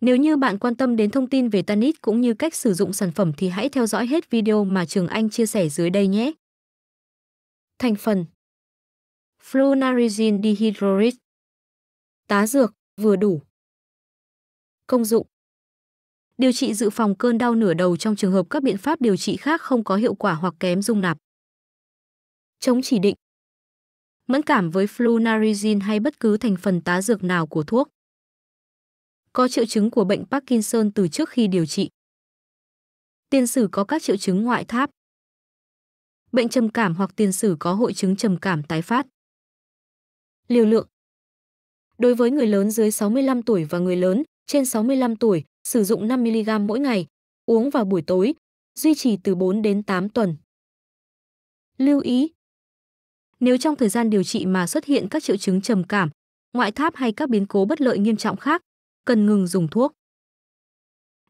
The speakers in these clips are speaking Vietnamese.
Nếu như bạn quan tâm đến thông tin về Tanit cũng như cách sử dụng sản phẩm thì hãy theo dõi hết video mà Trường Anh chia sẻ dưới đây nhé. Thành phần Flunarizine dihydroid Tá dược, vừa đủ Công dụng Điều trị dự phòng cơn đau nửa đầu trong trường hợp các biện pháp điều trị khác không có hiệu quả hoặc kém dung nạp. Chống chỉ định Mẫn cảm với flunarizine hay bất cứ thành phần tá dược nào của thuốc có triệu chứng của bệnh Parkinson từ trước khi điều trị. Tiền sử có các triệu chứng ngoại tháp. Bệnh trầm cảm hoặc tiền sử có hội chứng trầm cảm tái phát. Liều lượng Đối với người lớn dưới 65 tuổi và người lớn trên 65 tuổi, sử dụng 5mg mỗi ngày, uống vào buổi tối, duy trì từ 4 đến 8 tuần. Lưu ý Nếu trong thời gian điều trị mà xuất hiện các triệu chứng trầm cảm, ngoại tháp hay các biến cố bất lợi nghiêm trọng khác, cần ngừng dùng thuốc.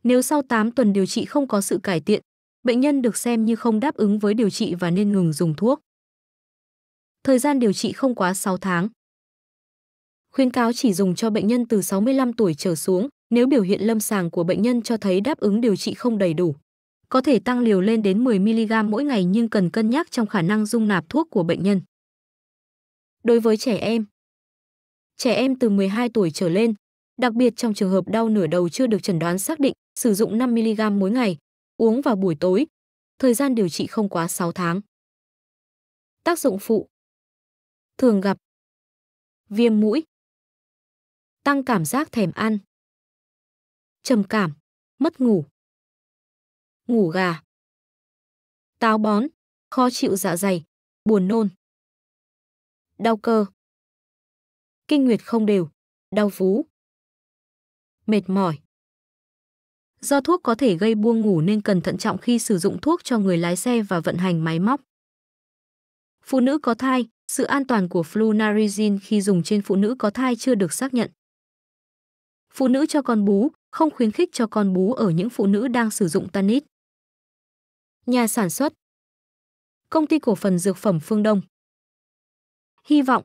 Nếu sau 8 tuần điều trị không có sự cải thiện, bệnh nhân được xem như không đáp ứng với điều trị và nên ngừng dùng thuốc. Thời gian điều trị không quá 6 tháng. Khuyến cáo chỉ dùng cho bệnh nhân từ 65 tuổi trở xuống nếu biểu hiện lâm sàng của bệnh nhân cho thấy đáp ứng điều trị không đầy đủ. Có thể tăng liều lên đến 10 mg mỗi ngày nhưng cần cân nhắc trong khả năng dung nạp thuốc của bệnh nhân. Đối với trẻ em, trẻ em từ 12 tuổi trở lên đặc biệt trong trường hợp đau nửa đầu chưa được chẩn đoán xác định, sử dụng 5mg mỗi ngày, uống vào buổi tối. Thời gian điều trị không quá 6 tháng. Tác dụng phụ Thường gặp Viêm mũi Tăng cảm giác thèm ăn Trầm cảm Mất ngủ Ngủ gà Táo bón Khó chịu dạ dày Buồn nôn Đau cơ Kinh nguyệt không đều Đau vú mệt mỏi. Do thuốc có thể gây buông ngủ nên cần thận trọng khi sử dụng thuốc cho người lái xe và vận hành máy móc. Phụ nữ có thai, sự an toàn của flunarizine khi dùng trên phụ nữ có thai chưa được xác nhận. Phụ nữ cho con bú, không khuyến khích cho con bú ở những phụ nữ đang sử dụng tanit. Nhà sản xuất Công ty cổ phần dược phẩm Phương Đông Hy vọng